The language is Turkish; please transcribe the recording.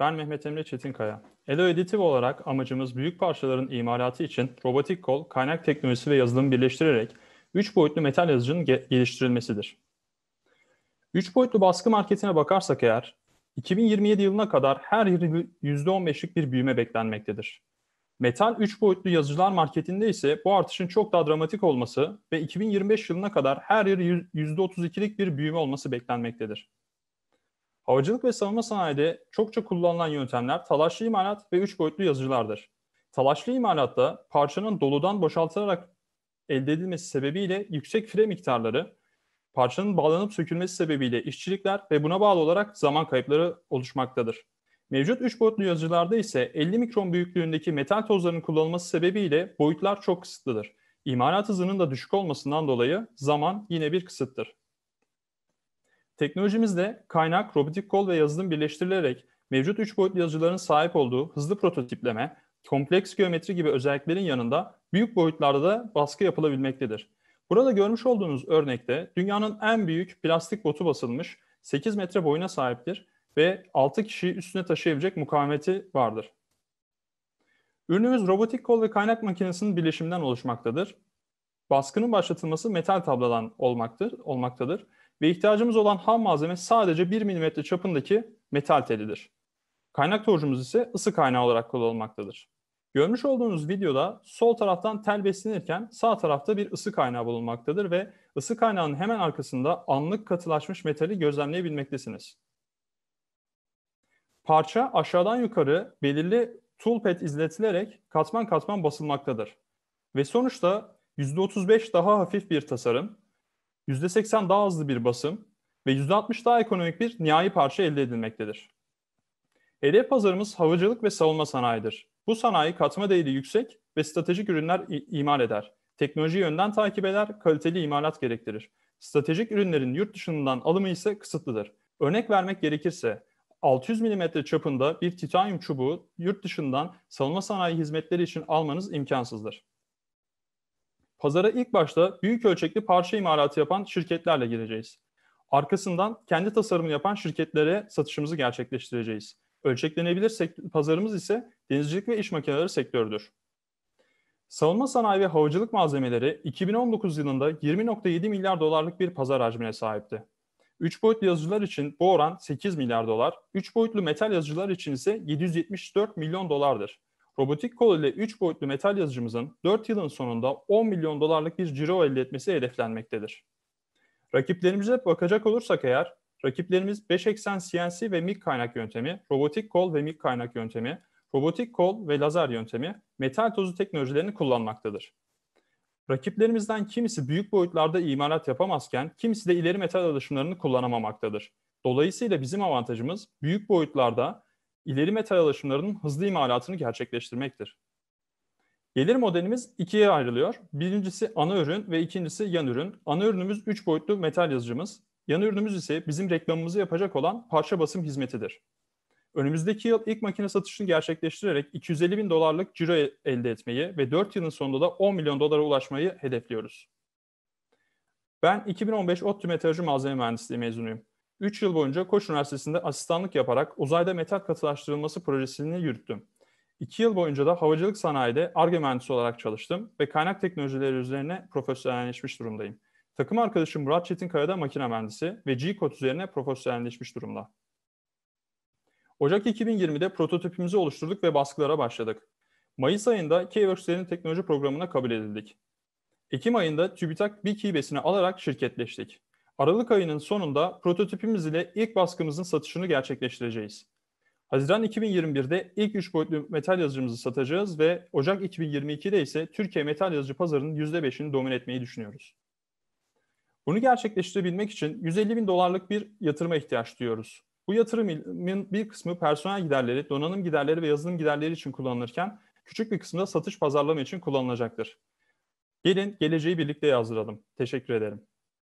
Ben Mehmet Emre Çetinkaya. Elo Editive olarak amacımız büyük parçaların imalatı için robotik kol, kaynak teknolojisi ve yazılım birleştirerek 3 boyutlu metal yazıcının ge- geliştirilmesidir. 3 boyutlu baskı marketine bakarsak eğer, 2027 yılına kadar her yıl %15'lik bir büyüme beklenmektedir. Metal 3 boyutlu yazıcılar marketinde ise bu artışın çok daha dramatik olması ve 2025 yılına kadar her yıl %32'lik bir büyüme olması beklenmektedir. Havacılık ve savunma sanayide çokça kullanılan yöntemler talaşlı imalat ve üç boyutlu yazıcılardır. Talaşlı imalatta parçanın doludan boşaltılarak elde edilmesi sebebiyle yüksek fire miktarları, parçanın bağlanıp sökülmesi sebebiyle işçilikler ve buna bağlı olarak zaman kayıpları oluşmaktadır. Mevcut 3 boyutlu yazıcılarda ise 50 mikron büyüklüğündeki metal tozlarının kullanılması sebebiyle boyutlar çok kısıtlıdır. İmalat hızının da düşük olmasından dolayı zaman yine bir kısıttır. Teknolojimizde kaynak, robotik kol ve yazılım birleştirilerek mevcut 3 boyutlu yazıcıların sahip olduğu hızlı prototipleme, kompleks geometri gibi özelliklerin yanında büyük boyutlarda da baskı yapılabilmektedir. Burada görmüş olduğunuz örnekte dünyanın en büyük plastik botu basılmış 8 metre boyuna sahiptir ve 6 kişiyi üstüne taşıyabilecek mukavemeti vardır. Ürünümüz robotik kol ve kaynak makinesinin birleşiminden oluşmaktadır. Baskının başlatılması metal tabladan olmaktır, olmaktadır ve ihtiyacımız olan ham malzeme sadece 1 mm çapındaki metal telidir. Kaynak torcumuz ise ısı kaynağı olarak kullanılmaktadır. Görmüş olduğunuz videoda sol taraftan tel beslenirken sağ tarafta bir ısı kaynağı bulunmaktadır ve ısı kaynağının hemen arkasında anlık katılaşmış metali gözlemleyebilmektesiniz. Parça aşağıdan yukarı belirli toolpad izletilerek katman katman basılmaktadır. Ve sonuçta %35 daha hafif bir tasarım, %80 daha hızlı bir basım ve %60 daha ekonomik bir nihai parça elde edilmektedir. Hedef pazarımız havacılık ve savunma sanayidir. Bu sanayi katma değeri yüksek ve stratejik ürünler imal eder. Teknoloji yönden takip eder, kaliteli imalat gerektirir. Stratejik ürünlerin yurt dışından alımı ise kısıtlıdır. Örnek vermek gerekirse 600 mm çapında bir titanyum çubuğu yurt dışından savunma sanayi hizmetleri için almanız imkansızdır. Pazara ilk başta büyük ölçekli parça imalatı yapan şirketlerle gireceğiz. Arkasından kendi tasarımını yapan şirketlere satışımızı gerçekleştireceğiz. Ölçeklenebilir pazarımız ise denizcilik ve iş makineleri sektörüdür. Savunma sanayi ve havacılık malzemeleri 2019 yılında 20.7 milyar dolarlık bir pazar hacmine sahipti. 3 boyutlu yazıcılar için bu oran 8 milyar dolar, 3 boyutlu metal yazıcılar için ise 774 milyon dolardır robotik kol ile 3 boyutlu metal yazıcımızın 4 yılın sonunda 10 milyon dolarlık bir ciro elde etmesi hedeflenmektedir. Rakiplerimize bakacak olursak eğer, rakiplerimiz 5 eksen CNC ve MIG kaynak yöntemi, robotik kol ve MIG kaynak yöntemi, robotik kol ve lazer yöntemi metal tozu teknolojilerini kullanmaktadır. Rakiplerimizden kimisi büyük boyutlarda imalat yapamazken kimisi de ileri metal alışımlarını kullanamamaktadır. Dolayısıyla bizim avantajımız büyük boyutlarda ileri metal alaşımlarının hızlı imalatını gerçekleştirmektir. Gelir modelimiz ikiye ayrılıyor. Birincisi ana ürün ve ikincisi yan ürün. Ana ürünümüz 3 boyutlu metal yazıcımız. Yan ürünümüz ise bizim reklamımızı yapacak olan parça basım hizmetidir. Önümüzdeki yıl ilk makine satışını gerçekleştirerek 250 bin dolarlık ciro elde etmeyi ve 4 yılın sonunda da 10 milyon dolara ulaşmayı hedefliyoruz. Ben 2015 ODTÜ Meteoroloji Malzeme Mühendisliği mezunuyum. 3 yıl boyunca Koç Üniversitesi'nde asistanlık yaparak uzayda metal katılaştırılması projesini yürüttüm. 2 yıl boyunca da havacılık sanayide ARGE mühendisi olarak çalıştım ve kaynak teknolojileri üzerine profesyonelleşmiş durumdayım. Takım arkadaşım Murat Çetinkaya da makine mühendisi ve G-Code üzerine profesyonelleşmiş durumda. Ocak 2020'de prototipimizi oluşturduk ve baskılara başladık. Mayıs ayında Keyworks'lerin teknoloji programına kabul edildik. Ekim ayında TÜBİTAK bir key alarak şirketleştik. Aralık ayının sonunda prototipimiz ile ilk baskımızın satışını gerçekleştireceğiz. Haziran 2021'de ilk 3 boyutlu metal yazıcımızı satacağız ve Ocak 2022'de ise Türkiye metal yazıcı pazarının %5'ini domine etmeyi düşünüyoruz. Bunu gerçekleştirebilmek için 150 bin dolarlık bir yatırıma ihtiyaç duyuyoruz. Bu yatırımın bir kısmı personel giderleri, donanım giderleri ve yazılım giderleri için kullanılırken küçük bir kısmı da satış pazarlama için kullanılacaktır. Gelin geleceği birlikte yazdıralım. Teşekkür ederim.